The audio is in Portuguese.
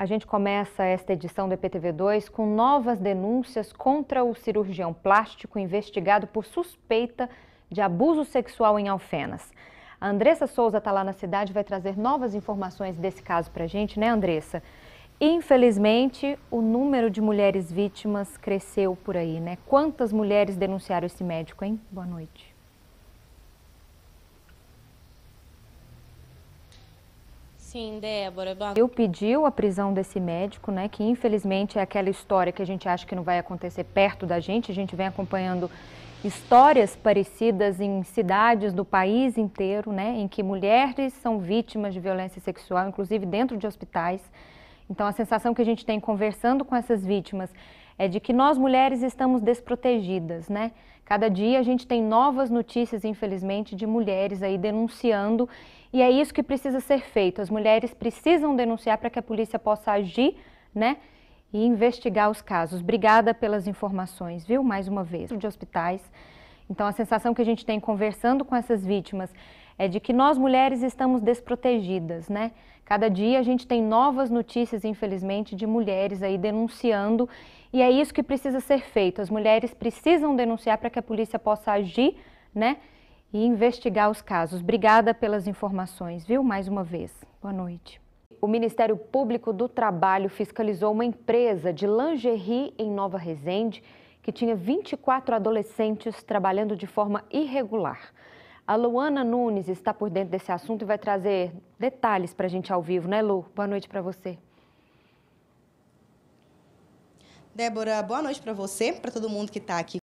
A gente começa esta edição do EPTV2 com novas denúncias contra o cirurgião plástico investigado por suspeita de abuso sexual em Alfenas. A Andressa Souza está lá na cidade e vai trazer novas informações desse caso para a gente, né, Andressa? Infelizmente, o número de mulheres vítimas cresceu por aí, né? Quantas mulheres denunciaram esse médico, hein? Boa noite. Sim, Débora. Bom... Eu pediu a prisão desse médico, né, que infelizmente é aquela história que a gente acha que não vai acontecer perto da gente. A gente vem acompanhando histórias parecidas em cidades do país inteiro, né, em que mulheres são vítimas de violência sexual, inclusive dentro de hospitais. Então a sensação que a gente tem conversando com essas vítimas é de que nós mulheres estamos desprotegidas, né? Cada dia a gente tem novas notícias, infelizmente, de mulheres aí denunciando, e é isso que precisa ser feito. As mulheres precisam denunciar para que a polícia possa agir, né? E investigar os casos. Obrigada pelas informações, viu? Mais uma vez, de hospitais. Então, a sensação que a gente tem conversando com essas vítimas é de que nós mulheres estamos desprotegidas, né? Cada dia a gente tem novas notícias, infelizmente, de mulheres aí denunciando e é isso que precisa ser feito. As mulheres precisam denunciar para que a polícia possa agir, né? E investigar os casos. Obrigada pelas informações, viu? Mais uma vez. Boa noite. O Ministério Público do Trabalho fiscalizou uma empresa de lingerie em Nova Resende que tinha 24 adolescentes trabalhando de forma irregular. A Luana Nunes está por dentro desse assunto e vai trazer detalhes para a gente ao vivo, né, Lu? Boa noite para você. Débora, boa noite para você, para todo mundo que está aqui